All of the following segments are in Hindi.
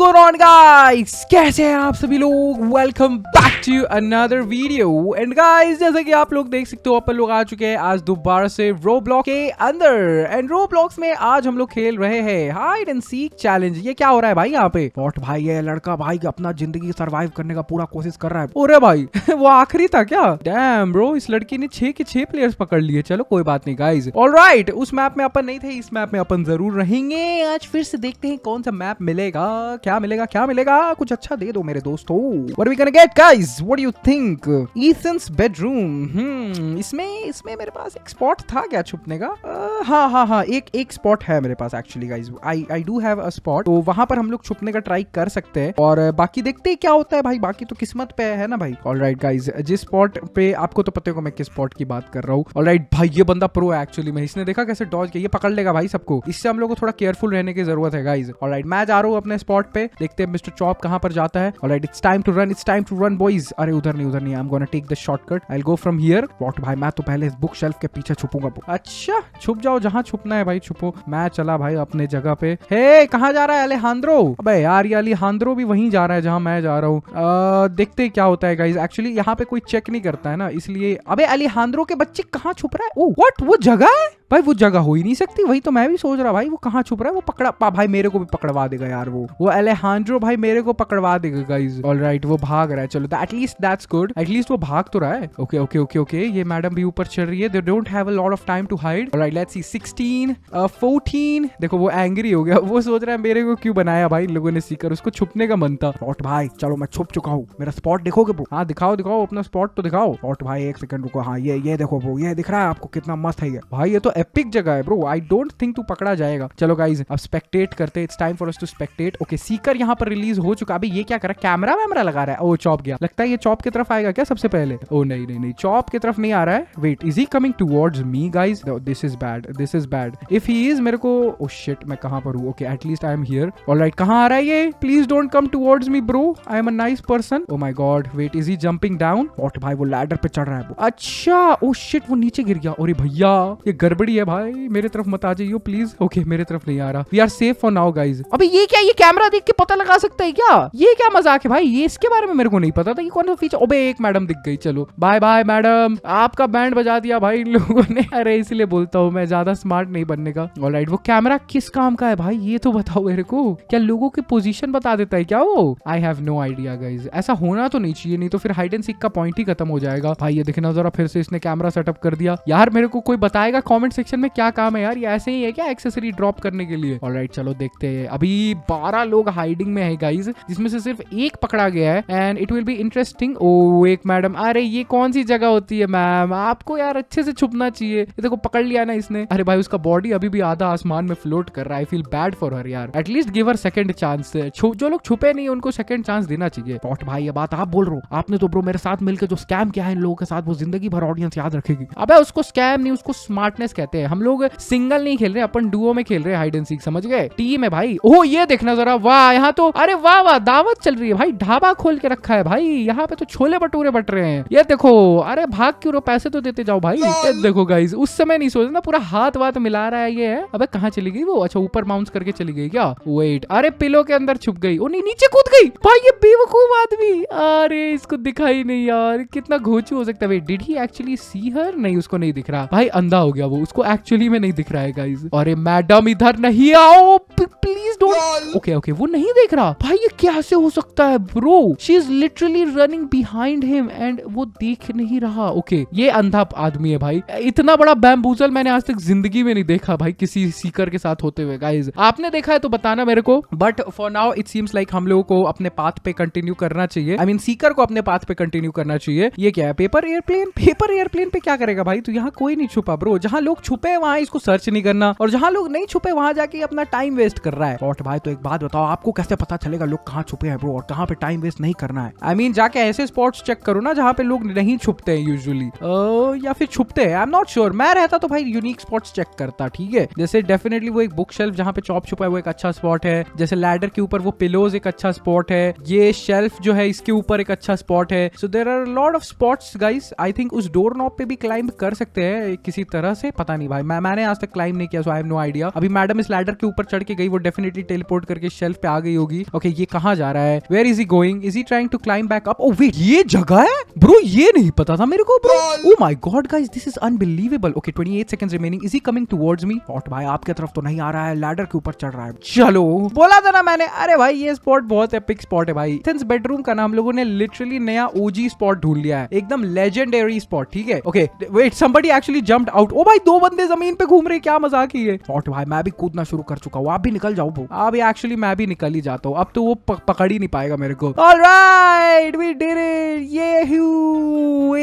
गोइंग ऑन गाइस कैसे हैं आप सभी लोग welcome back to another video and guys जैसा कि आप लोग देख सकते हो अपन लोग आ चुके हैं आज दोबारा से रो ब्लॉक के अंदर एंड रो ब्लॉक्स में आज हम लोग खेल रहे हैं हाइड एंड सीक चैलेंज ये क्या हो रहा है भाई यहाँ पे वॉट भाई है लड़का भाई अपना जिंदगी सर्वाइव करने का पूरा कोशिश कर रहा है अरे भाई वो आखिरी था क्या डैम ब्रो इस लड़की ने छह के छह प्लेयर्स पकड़ लिए चलो कोई बात नहीं गाइज ऑल right, उस मैप में अपन नहीं थे इस मैप में अपन जरूर रहेंगे आज फिर से देखते हैं कौन सा मैप मिलेगा क्या मिलेगा क्या मिलेगा कुछ अच्छा दे दो मेरे दोस्तों get guys you think Ethan's bedroom इसमें इसमें मेरे पास एक स्पॉट था क्या छुपने का uh, हाँ हाँ हाँ एक एक स्पॉट है मेरे पास actually guys I I do have a spot तो वहां पर हम लोग छुपने का ट्राई कर सकते हैं और बाकी देखते हैं क्या होता है भाई बाकी तो किस्मत पे है ना भाई ऑल राइट गाइज जिस स्पॉट पे आपको तो पता होगा मैं किस स्पॉट की बात कर रहा हूँ ऑल राइट भाई ये बंदा प्रो है एक्चुअली में इसने देखा कैसे डॉज किया ये पकड़ लेगा भाई सबको इससे हम लोग को थोड़ा केयरफुल रहने की जरूरत है गाइज ऑल राइट मैं जा रहा हूँ अपने स्पॉट पे पे देखते हैं मिस्टर चॉप कहां पर जाता है alright it's time to run it's time to run boys अरे उधर नहीं उधर नहीं I am gonna take the shortcut I go from here what भाई मैं तो पहले इस बुक शेल्फ के पीछे छुपूंगा अच्छा छुप जाओ जहां छुपना है भाई छुपो मैं चला भाई अपने जगह पे हे कहां जा रहा है अलेहांद्रो अबे यार ये अलेहांद्रो भी वहीं जा रहा है जहां मैं जा रहा हूँ देखते हैं क्या होता है गाइस एक्चुअली यहां पे कोई चेक नहीं करता है ना इसलिए अबे अलेहांद्रो के बच्चे कहां छुप रहा है ओ व्हाट वो जगह है भाई वो जगह हो ही नहीं सकती वही तो मैं भी सोच रहा भाई वो कहाँ छुप रहा है वो पकड़ा भाई मेरे को भी पकड़वा देगा यार वो वो एलेहांड्रो भाई मेरे को पकड़वा देगा गाइज ऑल राइट वो भाग रहा है चलो एटलीस्ट दैट्स गुड एटलीस्ट वो भाग तो रहा है ओके ओके ओके ओके ये मैडम भी ऊपर चल रही है they don't have a lot of time to hide right let's see 16 14 देखो वो एंग्री हो गया वो सोच रहा है मेरे को क्यों बनाया भाई लोगों ने सीकर उसको छुपने का मन था स्पॉट भाई चलो मैं छुप चुका हूँ मेरा स्पॉट देखोगे ब्रो हाँ दिखाओ दिखाओ अपना स्पॉट तो दिखाओ स्पॉट भाई एक सेकंड रुको हाँ ये ये देखो ब्रो ये दिख रहा है आपको कितना मस्त है ये भाई ये तो एपिक जगह है ब्रो आई डोंट थिंक तू पकड़ा जाएगा चलो गाइज अब स्पेक्टेट करते it's time for us to spectate okay seeker यहाँ पर रिलीज हो चुका अभी ये क्या करा कैमरा वैमरा लगा रहा है ओ चॉप गया लगता है ये चॉप की तरफ आएगा क्या सबसे पहले ओ नहीं नहीं नहीं चॉप की तरफ नहीं आ रहा है wait is he coming towards me guys this is bad this is bad if he is मेरे को ओ oh, शिट मैं कहां पर हूँ okay at least I am here all right कहाँ आ रहा है ये please don't come towards me bro I am a nice person oh my god wait is he jumping down what भाई वो लैडर पे चढ़ रहा है वो अच्छा ओ oh, शिट वो नीचे गिर गया अरे भैया ये गड़बड़ी गड़बड़ी है भाई मेरे तरफ मत आ जाइयो प्लीज ओके मेरे तरफ नहीं आ रहा we are safe for now guys अभी ये क्या ये कैमरा देख के पता लगा सकता है क्या ये क्या मजाक है भाई ये इसके बारे में मेरे को नहीं पता था कि कौन सा फीचर ओबे एक मैडम दिख गई चलो बाय बाय मैडम आपका बैंड बजा दिया भाई इन लोगों ने अरे इसलिए बोलता हूँ मैं ज्यादा स्मार्ट नहीं बनने का ऑल राइट वो कैमरा किस काम का है भाई ये तो बताओ मेरे को क्या लोगों की पोजीशन बता देता है क्या वो I have no idea guys ऐसा होना तो नहीं चाहिए नहीं तो फिर हाइड एंड सीख का पॉइंट ही खत्म हो जाएगा भाई ये देखना जरा फिर से इसने कैमरा सेटअप कर दिया यार मेरे को कोई बताएगा कॉमेंट सेक्शन में क्या काम है यार ये ऐसे ही है क्या एक्सेसरी ड्रॉप करने के लिए और right, चलो देखते हैं अभी बारह लोग हाइडिंग में है गाइज जिसमें से सिर्फ एक पकड़ा गया है and it will be interesting oh एक मैडम अरे ये कौन सी जगह होती है मैम आपको यार अच्छे से छुपना चाहिए ये देखो पकड़ लिया ना इसने अरे भाई उसका बॉडी अभी भी आधा आसमान में फ्लोट कर रहा है I feel bad for her यार at least give her second chance जो लोग छुपे नहीं उनको सेकंड चांस देना चाहिए पॉट भाई ये बात आप बोल रहे हो आपने तो ब्रो मेरे साथ मिलकर जो स्कैम किया है इन लोगों के साथ वो जिंदगी भर ऑडियंस याद रखेगी अब उसको स्कैम नहीं उसको स्मार्टनेस कहते रहते हैं हम लोग सिंगल नहीं खेल रहे अपन डुओ में खेल रहे हाइड एंड सीख समझ गए टीम है भाई ओह ये देखना जरा वाह यहाँ तो अरे वाह वाह दावत चल रही है भाई ढाबा खोल के रखा है भाई यहाँ पे तो छोले भटूरे बट रहे हैं ये देखो अरे भाग क्यों रो पैसे तो देते जाओ भाई ये देखो गाइज उस समय नहीं सोच ना पूरा हाथ वात मिला रहा है ये अबे कहाँ चली गई वो अच्छा ऊपर माउंस करके चली गई क्या वेट अरे पिलो के अंदर छुप गई नहीं नीचे कूद गई भाई ये बेवकूफ आदमी अरे इसको दिखाई नहीं यार कितना घोचू हो सकता है डिड ही एक्चुअली सी हर नहीं उसको नहीं दिख रहा भाई अंधा हो गया वो उसको आपको एक्चुअली में नहीं दिख रहा है गाइज अरे मैडम इधर नहीं आओ प्लीज डोंट ओके ओके वो नहीं देख रहा भाई ये कैसे हो सकता है bro she is literally running behind him and वो देख नहीं रहा ओके okay, ये अंधा आदमी है भाई इतना बड़ा बैम्बूजल मैंने आज तक जिंदगी में नहीं देखा भाई किसी सीकर के साथ होते हुए गाइज आपने देखा है तो बताना मेरे को but for now it seems like हम लोगों को अपने पाथ पे कंटिन्यू करना चाहिए I I mean mean, seeker को अपने पाथ पे कंटिन्यू करना चाहिए ये क्या है पेपर एयरप्लेन पेपर एयरप्लेन पे क्या करेगा भाई तो यहाँ कोई नहीं छुपा ब्रो जहाँ लोग लोग छुपे वहाँ इसको सर्च नहीं करना और जहाँ लोग नहीं छुपे वहाँ जाके अपना टाइम वेस्ट कर रहा है और भाई तो एक बात बताओ आपको कैसे पता चलेगा लोग कहाँ छुपे हैं ब्रो और कहाँ पे टाइम वेस्ट नहीं करना है आई I मीन mean, जाके ऐसे स्पॉट्स चेक करो ना जहाँ पे लोग नहीं छुपते हैं यूजली या फिर छुपते हैं आई एम नॉट श्योर मैं रहता तो भाई यूनिक स्पॉट्स चेक करता ठीक है जैसे डेफिनेटली वो एक बुक शेल्फ जहाँ पे चॉप छुपा है वो एक अच्छा स्पॉट है जैसे लैडर के ऊपर वो पिलोज एक अच्छा स्पॉट है ये शेल्फ जो है इसके ऊपर एक अच्छा स्पॉट है so there are lot of spots guys I think उस डोर नॉप पे भी क्लाइंब कर सकते हैं किसी तरह से पता पता नहीं भाई मैं मैंने आज तक क्लाइम नहीं किया so I have no idea अभी मैडम इस लैडर के ऊपर चढ़ के गई वो डेफिनेटली टेलीपोर्ट करके शेल्फ पे आ गई होगी ओके ये कहाँ जा रहा है where is he going is he trying to climb back up oh wait ये जगह है ब्रो ये नहीं पता था मेरे को bro oh my god guys this is unbelievable okay 28 seconds remaining is he coming towards me what भाई आपके तरफ तो नहीं आ रहा है लैडर के ऊपर चढ़ रहा है चलो बोला था ना मैंने अरे भाई ये स्पॉट बहुत एपिक स्पॉट है भाई सिंस बेडरूम का ना हम लोगों ने लिटरली नया ओजी स्पॉट ढूंढ लिया है एकदम लेजेंडरी स्पॉट ठीक है okay wait somebody actually jumped out oh भाई दो बंदे जमीन पे घूम रहे क्या मजाक ही है नॉट भाई मैं भी कूदना शुरू कर चुका हूँ आप भी निकल जाओ आप एक्चुअली मैं भी निकल ही जाता हूँ अब तो वो पकड़ ही नहीं पाएगा मेरे को वी डिड इट ये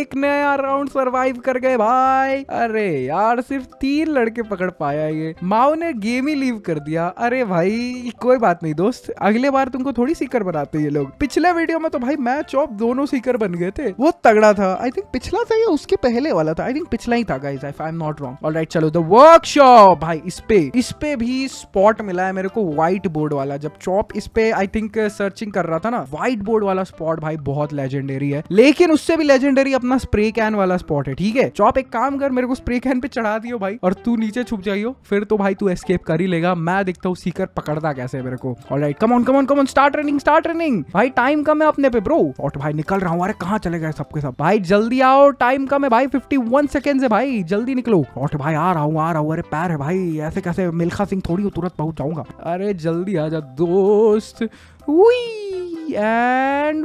एक नया राउंड सरवाइव कर गए भाई अरे यार सिर्फ तीन लड़के पकड़ पाया ये माओ ने गेम ही लीव कर दिया अरे भाई कोई बात नहीं दोस्त अगले बार तुमको थोड़ी सीकर बनाते ये लोग पिछले वीडियो में तो भाई मैं चौप दोनों सीकर बन गए थे वो तगड़ा था आई थिंक पिछला था या उसके पहले वाला था आई थिंक पिछला ही था guys I am not wrong और राइट चलो द वर्कशॉप भाई इस पे इस पे भी स्पॉट मिला है मेरे को व्हाइट बोर्ड वाला जब चॉप इस पे आई थिंक सर्चिंग कर रहा था ना व्हाइट बोर्ड वाला स्पॉट भाई बहुत लेजेंडरी है लेकिन उससे भी लेजेंडरी अपना स्प्रे कैन वाला स्पॉट है ठीक है चॉप एक काम कर मेरे को स्प्रे कैन पे चढ़ा दियो भाई और तू नीचे छुप जाइयो फिर तो भाई तू एस्केप कर ही लेगा मैं देखता हूँ सीकर पकड़ता कैसे मेरे को alright come on come on come on start running start running भाई टाइम कम है अपने पे ब्रो और भाई निकल रहा हूँ अरे कहाँ चले गए सबके सब भाई जल्दी आओ टाइम कम है भाई फिफ्टी वन है भाई जल्दी निकलो और फटाफट भाई आ रहा हूँ आ रहा हूँ अरे पैर है भाई ऐसे कैसे मिल्खा सिंह थोड़ी हूँ तुरंत पहुंच जाऊंगा अरे जल्दी आ जा दोस्त एंड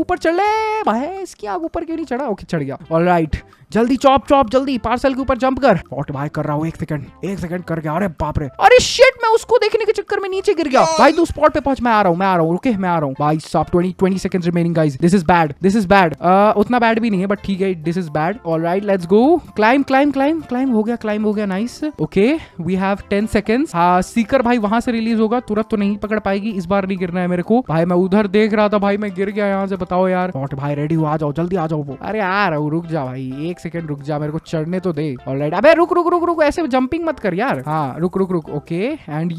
ऊपर चढ़ ले भाई इसकी आग ऊपर क्यों नहीं चढ़ा ओके चढ़ गया ऑल राइट जल्दी चॉप चॉप जल्दी पार्सल के ऊपर जंप कर ऑट भाई कर रहा हूँ एक सेकंड एक सेकंड कर गया अरे बाप रे अरे शिट मैं उसको देखने के चक्कर में नीचे गिर गया भाई तू स्पॉट पे पहुंच मैं आ रहा हूँ मैं आ रहा हूँ रुके मैं आ रहा हूँ भाई साहब twenty twenty second remaining guys this is bad this is bad उतना बैड भी नहीं है बट ठीक है this is bad all right let's go climb climb climb climb हो गया क्लाइम हो गया nice okay we have ten second seeker भाई वहां से रिलीज होगा तुरंत तो नहीं पकड़ पाएगी इस बार नहीं गिरना है मेरे को भाई मैं उधर देख रहा था भाई मैं गिर गया यहाँ से बताओ यार कॉट भाई रेडी हो आ जाओ जल्दी आ जाओ वो अरे यार रुक जा भाई एक सेकंड रुक जा मेरे को चढ़ने तो दे ऑलराइट अबे रुक रुक रुक रुक ऐसे जंपिंग मत कर यार हाँ रुक रुक रुक okay and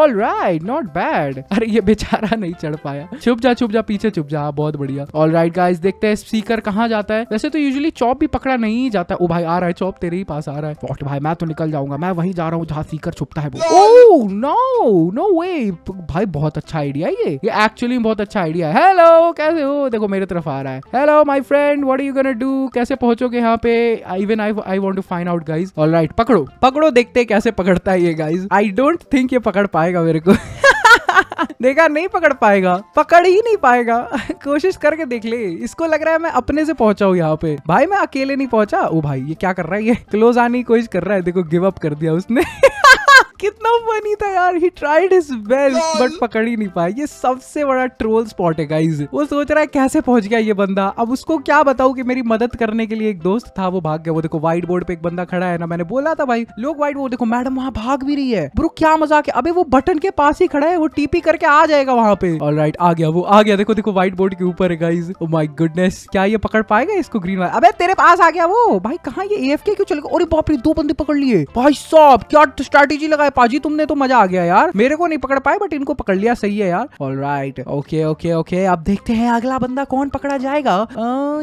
all right not bad अरे ये बेचारा नहीं चढ़ पाया छुप जा छुप जा पीछे छुप जा हाँ, बहुत बढ़िया ऑल राइट गाइज देखते हैं सीकर कहाँ जाता है वैसे तो यूजली चौप भी पकड़ा नहीं जाता ओ भाई आ रहा है चौप तेरे ही पास आ रहा है कॉट भाई मैं तो निकल जाऊंगा मैं वही जा रहा हूँ जहाँ सीकर छुपता है वो नो नो वे भाई बहुत अच्छा आइडिया ये ये एक्चुअली बहुत अच्छा आइडिया है हेलो कैसे हो देखो मेरे तरफ आ रहा है hello my friend what are you gonna do कैसे पहुंचोगे यहाँ पे even I I want to find out guys alright पकड़ो पकड़ो देखते हैं कैसे पकड़ता है ये गाइस आई डोंट थिंक ये पकड़ पाएगा मेरे को देखा नहीं पकड़ पाएगा पकड़ ही नहीं पाएगा कोशिश करके देख ले इसको लग रहा है मैं अपने से पहुंचा हूँ यहाँ पे भाई मैं अकेले नहीं पहुंचा ओ भाई ये क्या कर रहा है ये क्लोज आने की कोशिश कर रहा है देखो गिव अप कर दिया उसने कितना फनी था यार he tried his best but पकड़ ही नहीं पाया ये सबसे बड़ा ट्रोल स्पॉट है गाइज वो सोच रहा है कैसे पहुंच गया ये बंदा अब उसको क्या बताऊं कि मेरी मदद करने के लिए एक दोस्त था वो भाग गया वो देखो व्हाइट बोर्ड पे एक बंदा खड़ा है ना मैंने बोला था भाई लोग व्हाइट बोर्ड देखो मैडम वहाँ भाग भी रही है ब्रो क्या मजाक है अभी वो बटन के पास ही खड़ा है वो टीपी करके आ जाएगा वहाँ पे ऑल राइट आ गया वो आ गया देखो देखो व्हाइट बोर्ड के ऊपर है गाइज ओ माई गुडनेस क्या ये पकड़ पाएगा इसको ग्रीन वाला अबे तेरे पास आ गया वो भाई कहा ये एफ क्यों चले गए अरे बाप रे दो बंदे पकड़ लिए भाई साहब क्या स्ट्रैटेजी लगाए पाजी तुमने तो मजा आ गया यार मेरे को नहीं पकड़ पाए बट इनको पकड़ लिया सही है यार all right okay okay okay अब देखते हैं अगला बंदा कौन पकड़ा जाएगा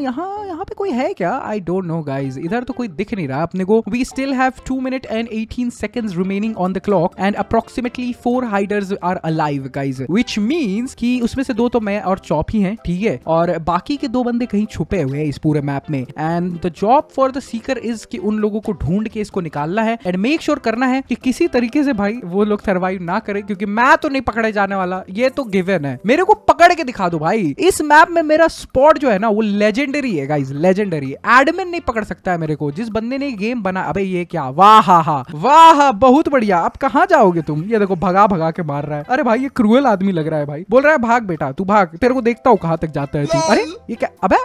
यहाँ यहाँ पे कोई है क्या आई डोंट नो गाइज इधर तो कोई दिख नहीं रहा अपने को we still have two minute and eighteen second remaining on the clock and approximately four hiders are alive guys which means की उसमें से दो तो मैं और चौप ही है ठीक है और बाकी के दो बंदे कहीं छुपे हुए हैं इस पूरे मैप में and the job for the seeker is कि उन लोगों को ढूंढ के इसको निकालना है एंड मेक श्योर करना है कि किसी तरीके तरीके से भाई वो लोग सर्वाइव ना करे क्योंकि मैं तो नहीं पकड़े जाने वाला ये तो गिवन है मेरे को पकड़ के दिखा दो भाई इस मैप में मेरा स्पॉट जो है ना वो लेजेंडरी है गाइज लेजेंडरी एडमिन नहीं पकड़ सकता है मेरे को जिस बंदे ने गेम बना अबे ये क्या वाह हा हा वाह बहुत बढ़िया अब कहा जाओगे तुम ये देखो भगा भगा के मार रहा है अरे भाई ये क्रूअल आदमी लग रहा है भाई बोल रहा है भाग बेटा तू भाग तेरे को देखता हूँ कहाँ तक जाता है तू अरे ये क्या अब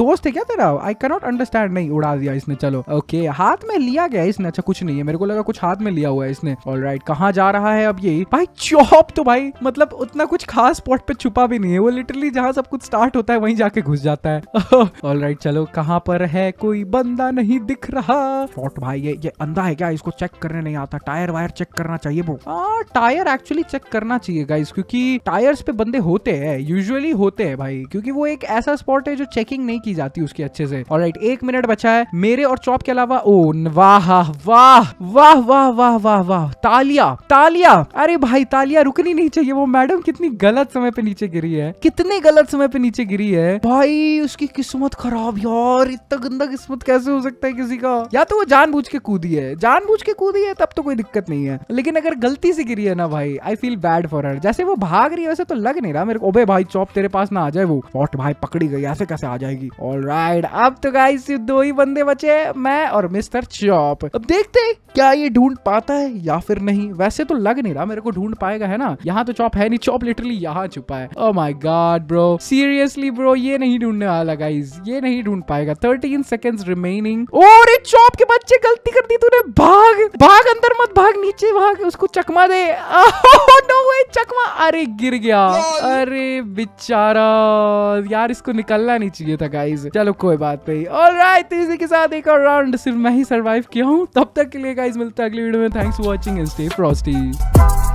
दोस्त है क्या तेरा आई कैनोट अंडरस्टैंड नहीं उड़ा दिया इसने चलो ओके okay, हाथ में लिया गया इसने अच्छा कुछ नहीं है मेरे को लगा कुछ हाथ में लिया हुआ है इसने ऑल राइट कहाँ जा रहा है अब ये भाई चौप तो भाई मतलब उतना कुछ खास स्पॉट पे छुपा भी नहीं है वो लिटरली जहाँ सब कुछ स्टार्ट होता है वहीं जाके घुस जाता है ऑल राइट चलो कहाँ पर है कोई बंदा नहीं दिख रहा फोर्ट भाई ये ये अंधा है क्या इसको चेक करने नहीं आता टायर वायर चेक करना चाहिए वो टायर एक्चुअली चेक करना चाहिए गाइस क्योंकि टायर्स पे बंदे होते हैं यूजुअली होते हैं भाई क्योंकि वो एक ऐसा स्पॉट है जो चेकिंग नहीं की जाती उसके अच्छे से और राइट एक मिनट बचा है मेरे और चौप के अलावा ओ वाह वाह वाह वाह वाह वाह वाह तालिया तालिया अरे भाई तालिया रुकनी नहीं चाहिए वो मैडम कितनी गलत समय पे नीचे गिरी है कितने गलत समय पे नीचे गिरी है भाई उसकी किस्मत खराब यार इतना गंदा किस्मत कैसे हो सकता है किसी का या तो वो जानबूझ के कूदी है जानबूझ के कूदी है तब तो कोई दिक्कत नहीं है लेकिन अगर गलती से गिरी है ना भाई I feel bad for her जैसे वो भाग रही है वैसे तो लग नहीं रहा मेरे को ओबे भाई चौप तेरे पास ना आ जाए वो वॉट भाई पकड़ी गई ऐसे कैसे आ जाएगी ऑल राइट अब तो गाइस दो ही बंदे बचे मैं और मिस्टर चौप अब देखते क्या ये ढूंढ पाता है या फिर नहीं वैसे तो लग नहीं रहा मेरे को ढूंढ पाएगा है ना यहाँ तो चॉप है नहीं चॉप लिटरली यहाँ छुपा है oh my god bro seriously bro ये नहीं ढूंढने वाला गाइज ये नहीं ढूंढ पाएगा थर्टीन सेकेंड रिमेनिंग और चॉप के बच्चे गलती कर दी तूने भाग भाग अंदर मत भाग नीचे भाग उसको चकमा दे नो oh चकमा अरे गिर गया अरे बेचारा यार इसको निकलना नहीं चाहिए था गाइज चलो कोई बात नहीं और राइट इसी के साथ एक और राउंड सिर्फ मैं ही सर्वाइव किया हूँ तब तक के लिए गाइज मिलता है अगली वीडियो में thanks for watching and stay frosty.